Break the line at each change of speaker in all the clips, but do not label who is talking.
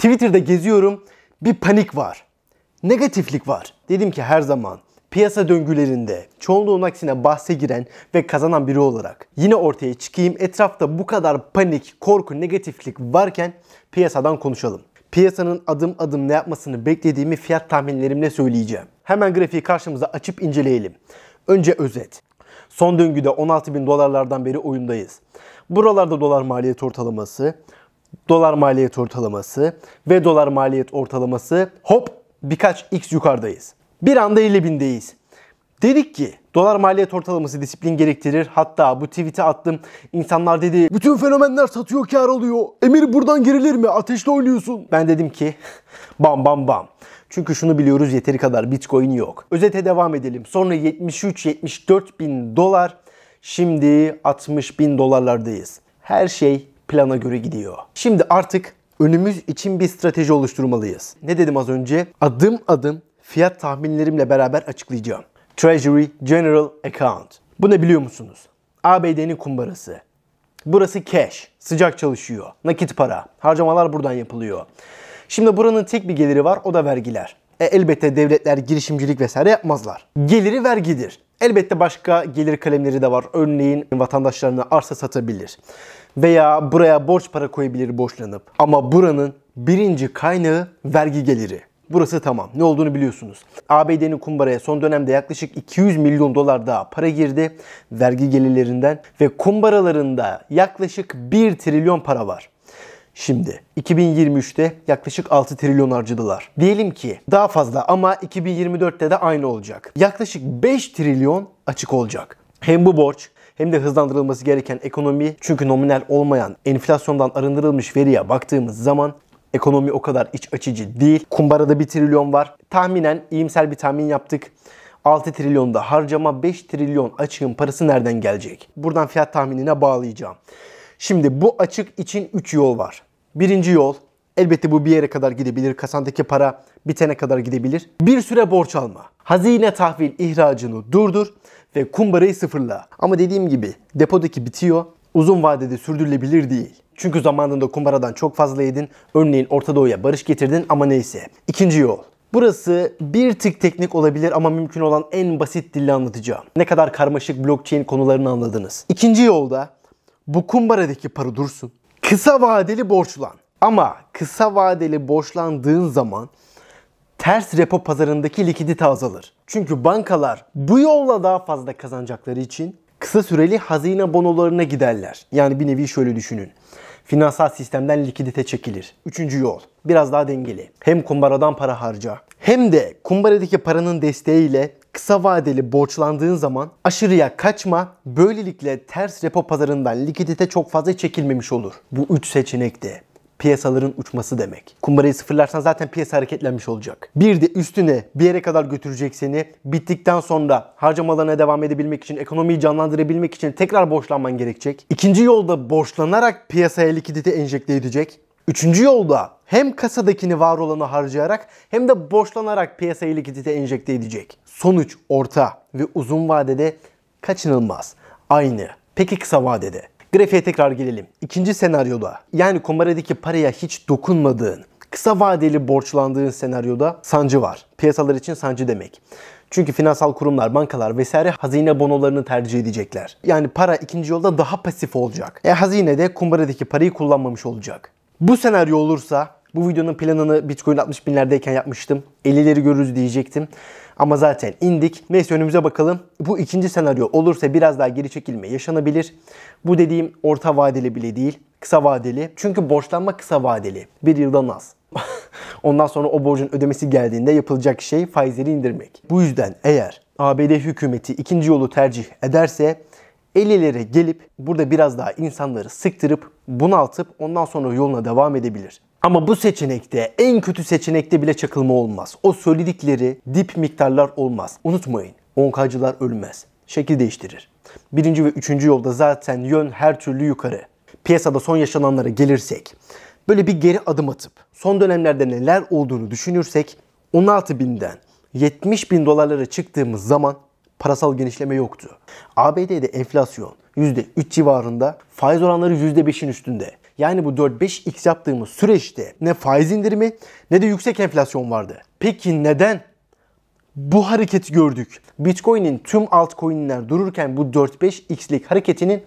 Twitter'da geziyorum. Bir panik var. Negatiflik var. Dedim ki her zaman piyasa döngülerinde çoğunluğun aksine bahse giren ve kazanan biri olarak yine ortaya çıkayım. Etrafta bu kadar panik, korku, negatiflik varken piyasadan konuşalım. Piyasanın adım adım ne yapmasını beklediğimi fiyat tahminlerimle söyleyeceğim. Hemen grafiği karşımıza açıp inceleyelim. Önce özet. Son döngüde 16 bin dolarlardan beri oyundayız. Buralarda dolar maliyet ortalaması, dolar maliyet ortalaması ve dolar maliyet ortalaması hop birkaç x yukarıdayız. Bir anda 50 bindeyiz. Dedik ki dolar maliyet ortalaması disiplin gerektirir. Hatta bu tweet'i attım. İnsanlar dedi bütün fenomenler satıyor kar alıyor. Emir buradan girilir mi? Ateşle oynuyorsun. Ben dedim ki bam bam bam. Çünkü şunu biliyoruz yeteri kadar bitcoin yok. Özete devam edelim. Sonra 73-74 bin dolar. Şimdi 60 bin dolarlardayız. Her şey plana göre gidiyor. Şimdi artık önümüz için bir strateji oluşturmalıyız. Ne dedim az önce? Adım adım fiyat tahminlerimle beraber açıklayacağım. Treasury General Account. Bu ne biliyor musunuz? ABD'nin kumbarası. Burası cash, sıcak çalışıyor, nakit para. Harcamalar buradan yapılıyor. Şimdi buranın tek bir geliri var, o da vergiler. E, elbette devletler girişimcilik vesaire yapmazlar. Geliri vergidir. Elbette başka gelir kalemleri de var. Örneğin vatandaşlarına arsa satabilir. Veya buraya borç para koyabilir borçlanıp. Ama buranın birinci kaynağı vergi geliri. Burası tamam. Ne olduğunu biliyorsunuz. ABD'nin kumbaraya son dönemde yaklaşık 200 milyon dolar daha para girdi vergi gelirlerinden ve kumbaralarında yaklaşık 1 trilyon para var şimdi. 2023'te yaklaşık 6 trilyon harcadılar. Diyelim ki daha fazla ama 2024'te de aynı olacak. Yaklaşık 5 trilyon açık olacak. Hem bu borç hem de hızlandırılması gereken ekonomi çünkü nominal olmayan enflasyondan arındırılmış veriye baktığımız zaman ekonomi o kadar iç açıcı değil. Kumbarada 1 trilyon var. Tahminen iyimser bir tahmin yaptık. 6 trilyonda harcama 5 trilyon açığın parası nereden gelecek? Buradan fiyat tahminine bağlayacağım. Şimdi bu açık için 3 yol var. Birinci yol elbette bu bir yere kadar gidebilir. Kasandaki para bitene kadar gidebilir. Bir süre borç alma. Hazine tahvil ihracını durdur ve kumbarayı sıfırla. Ama dediğim gibi depodaki bitiyor. Uzun vadede sürdürülebilir değil. Çünkü zamanında kumbaradan çok fazla yedin. Örneğin Orta Doğu'ya barış getirdin ama neyse. İkinci yol. Burası bir tık teknik olabilir ama mümkün olan en basit dille anlatacağım. Ne kadar karmaşık blockchain konularını anladınız. İkinci yolda bu kumbaradaki para dursun. Kısa vadeli borçlan. Ama kısa vadeli borçlandığın zaman ters repo pazarındaki likidite azalır. Çünkü bankalar bu yolla daha fazla kazanacakları için kısa süreli hazine bonolarına giderler. Yani bir nevi şöyle düşünün. Finansal sistemden likidite çekilir. Üçüncü yol. Biraz daha dengeli. Hem kumbaradan para harca hem de kumbaradaki paranın desteğiyle kısa vadeli borçlandığın zaman aşırıya kaçma. Böylelikle ters repo pazarından likidite çok fazla çekilmemiş olur. Bu üç seçenek de piyasaların uçması demek. Kumbarayı sıfırlarsan zaten piyasa hareketlenmiş olacak. Bir de üstüne bir yere kadar götürecek seni. Bittikten sonra harcamalarına devam edebilmek için, ekonomiyi canlandırabilmek için tekrar borçlanman gerekecek. İkinci yolda borçlanarak piyasaya likidite enjekte edecek. Üçüncü yolda hem kasadakini var olanı harcayarak hem de borçlanarak piyasaya likidite enjekte edecek. Sonuç orta ve uzun vadede kaçınılmaz. Aynı. Peki kısa vadede? Grafiğe tekrar gelelim. İkinci senaryoda yani komaredeki paraya hiç dokunmadığın, kısa vadeli borçlandığın senaryoda sancı var. Piyasalar için sancı demek. Çünkü finansal kurumlar, bankalar vesaire hazine bonolarını tercih edecekler. Yani para ikinci yolda daha pasif olacak. E hazine de kumbaradaki parayı kullanmamış olacak. Bu senaryo olursa bu videonun planını Bitcoin 60 binlerdeyken yapmıştım. 50'leri görürüz diyecektim. Ama zaten indik. Neyse önümüze bakalım. Bu ikinci senaryo olursa biraz daha geri çekilme yaşanabilir. Bu dediğim orta vadeli bile değil. Kısa vadeli. Çünkü borçlanma kısa vadeli. Bir yıldan az. Ondan sonra o borcun ödemesi geldiğinde yapılacak şey faizleri indirmek. Bu yüzden eğer ABD hükümeti ikinci yolu tercih ederse 50'lere gelip burada biraz daha insanları sıktırıp bunaltıp ondan sonra yoluna devam edebilir. Ama bu seçenekte en kötü seçenekte bile çakılma olmaz. O söyledikleri dip miktarlar olmaz. Unutmayın 10K'cılar ölmez. Şekil değiştirir. Birinci ve üçüncü yolda zaten yön her türlü yukarı. Piyasada son yaşananlara gelirsek böyle bir geri adım atıp son dönemlerde neler olduğunu düşünürsek 16.000'den 70.000 dolarlara çıktığımız zaman parasal genişleme yoktu. ABD'de enflasyon %3 civarında, faiz oranları %5'in üstünde. Yani bu 4-5x yaptığımız süreçte ne faiz indirimi ne de yüksek enflasyon vardı. Peki neden bu hareketi gördük? Bitcoin'in tüm altcoin'ler dururken bu 4-5x'lik hareketinin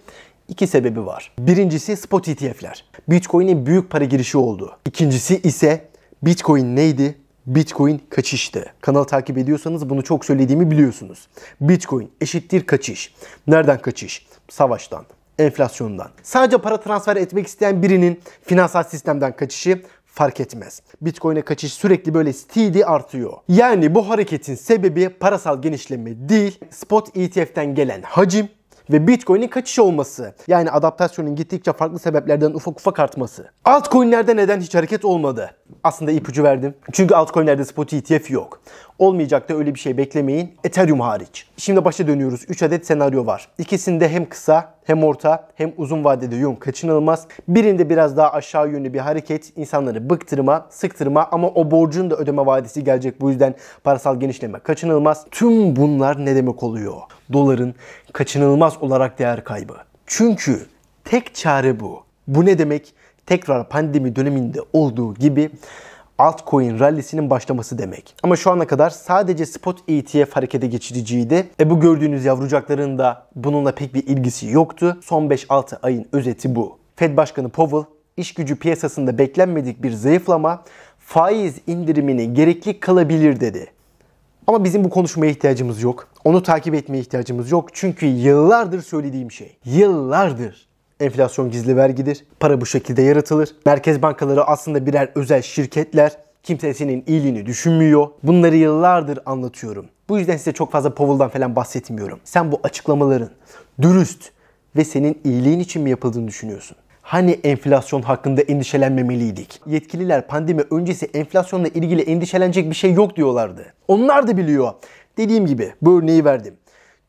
iki sebebi var. Birincisi spot ETF'ler. Bitcoin'in büyük para girişi oldu. İkincisi ise Bitcoin neydi? Bitcoin kaçıştı. Kanal takip ediyorsanız bunu çok söylediğimi biliyorsunuz. Bitcoin eşittir kaçış. Nereden kaçış? Savaştan, enflasyondan. Sadece para transfer etmek isteyen birinin finansal sistemden kaçışı fark etmez. Bitcoin'e kaçış sürekli böyle steady artıyor. Yani bu hareketin sebebi parasal genişleme değil, spot ETF'ten gelen hacim ve Bitcoin'in kaçış olması. Yani adaptasyonun gittikçe farklı sebeplerden ufak ufak artması. Altcoin'lerde neden hiç hareket olmadı? Aslında ipucu verdim. Çünkü altcoin'lerde spot ETF yok. Olmayacak da öyle bir şey beklemeyin. Ethereum hariç. Şimdi başa dönüyoruz. 3 adet senaryo var. İkisinde hem kısa hem orta hem uzun vadede yön kaçınılmaz. Birinde biraz daha aşağı yönlü bir hareket insanları bıktırma, sıktırma ama o borcun da ödeme vadesi gelecek. Bu yüzden parasal genişleme kaçınılmaz. Tüm bunlar ne demek oluyor? Doların kaçınılmaz olarak değer kaybı. Çünkü tek çare bu. Bu ne demek? Tekrar pandemi döneminde olduğu gibi altcoin rallisinin başlaması demek. Ama şu ana kadar sadece spot ETF harekete geçiriciydi. E bu gördüğünüz yavrucakların da bununla pek bir ilgisi yoktu. Son 5-6 ayın özeti bu. Fed Başkanı Powell iş gücü piyasasında beklenmedik bir zayıflama faiz indirimini gerekli kalabilir dedi. Ama bizim bu konuşmaya ihtiyacımız yok. Onu takip etmeye ihtiyacımız yok. Çünkü yıllardır söylediğim şey. Yıllardır Enflasyon gizli vergidir. Para bu şekilde yaratılır. Merkez bankaları aslında birer özel şirketler. Kimse senin iyiliğini düşünmüyor. Bunları yıllardır anlatıyorum. Bu yüzden size çok fazla Powell'dan falan bahsetmiyorum. Sen bu açıklamaların dürüst ve senin iyiliğin için mi yapıldığını düşünüyorsun? Hani enflasyon hakkında endişelenmemeliydik? Yetkililer pandemi öncesi enflasyonla ilgili endişelenecek bir şey yok diyorlardı. Onlar da biliyor. Dediğim gibi bu örneği verdim.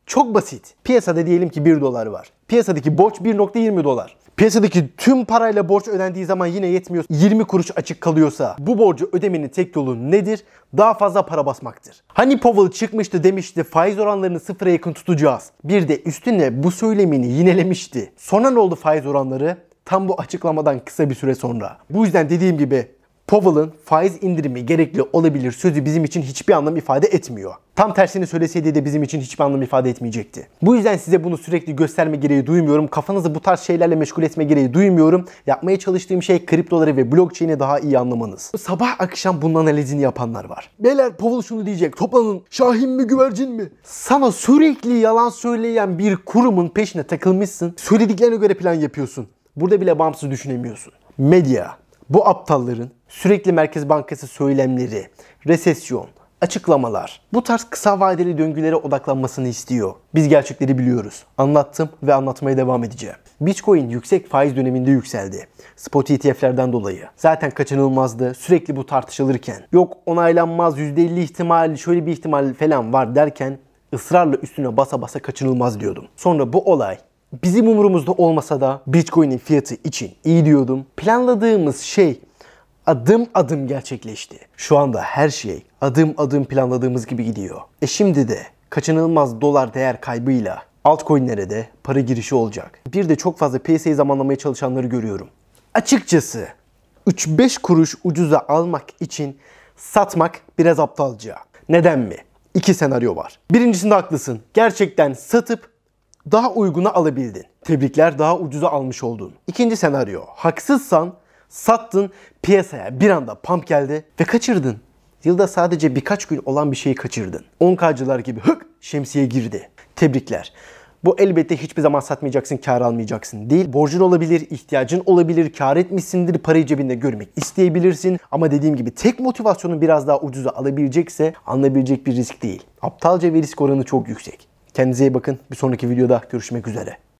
Çok basit. Piyasada diyelim ki 1 dolar var. Piyasadaki borç 1.20 dolar. Piyasadaki tüm parayla borç ödendiği zaman yine yetmiyor. 20 kuruş açık kalıyorsa bu borcu ödemenin tek yolu nedir? Daha fazla para basmaktır. Hani Powell çıkmıştı demişti faiz oranlarını sıfıra yakın tutacağız. Bir de üstüne bu söylemini yinelemişti. Sonra ne oldu faiz oranları? Tam bu açıklamadan kısa bir süre sonra. Bu yüzden dediğim gibi Powell'ın faiz indirimi gerekli olabilir sözü bizim için hiçbir anlam ifade etmiyor. Tam tersini söyleseydi de bizim için hiçbir anlam ifade etmeyecekti. Bu yüzden size bunu sürekli gösterme gereği duymuyorum. Kafanızı bu tarz şeylerle meşgul etme gereği duymuyorum. Yapmaya çalıştığım şey kriptoları ve blockchain'i daha iyi anlamanız. Sabah akşam bunun analizini yapanlar var. Beyler Powell şunu diyecek. Toplanın. Şahin mi güvercin mi? Sana sürekli yalan söyleyen bir kurumun peşine takılmışsın. Söylediklerine göre plan yapıyorsun. Burada bile bağımsız düşünemiyorsun. Medya bu aptalların sürekli Merkez Bankası söylemleri, resesyon, açıklamalar bu tarz kısa vadeli döngülere odaklanmasını istiyor. Biz gerçekleri biliyoruz. Anlattım ve anlatmaya devam edeceğim. Bitcoin yüksek faiz döneminde yükseldi. Spot ETF'lerden dolayı. Zaten kaçınılmazdı. Sürekli bu tartışılırken. Yok onaylanmaz %50 ihtimal şöyle bir ihtimal falan var derken ısrarla üstüne basa basa kaçınılmaz diyordum. Sonra bu olay bizim umurumuzda olmasa da Bitcoin'in fiyatı için iyi diyordum. Planladığımız şey adım adım gerçekleşti. Şu anda her şey adım adım planladığımız gibi gidiyor. E şimdi de kaçınılmaz dolar değer kaybıyla altcoin'lere de para girişi olacak. Bir de çok fazla piyasayı zamanlamaya çalışanları görüyorum. Açıkçası 3-5 kuruş ucuza almak için satmak biraz aptalca. Neden mi? İki senaryo var. Birincisinde haklısın. Gerçekten satıp daha uyguna alabildin. Tebrikler daha ucuza almış oldun. İkinci senaryo. Haksızsan sattın piyasaya bir anda pump geldi ve kaçırdın. Yılda sadece birkaç gün olan bir şeyi kaçırdın. 10K'cılar gibi hık şemsiye girdi. Tebrikler. Bu elbette hiçbir zaman satmayacaksın, kar almayacaksın değil. Borcun olabilir, ihtiyacın olabilir, kar etmişsindir, parayı cebinde görmek isteyebilirsin. Ama dediğim gibi tek motivasyonun biraz daha ucuza alabilecekse anlayabilecek bir risk değil. Aptalca bir risk oranı çok yüksek. Kendinize iyi bakın. Bir sonraki videoda görüşmek üzere.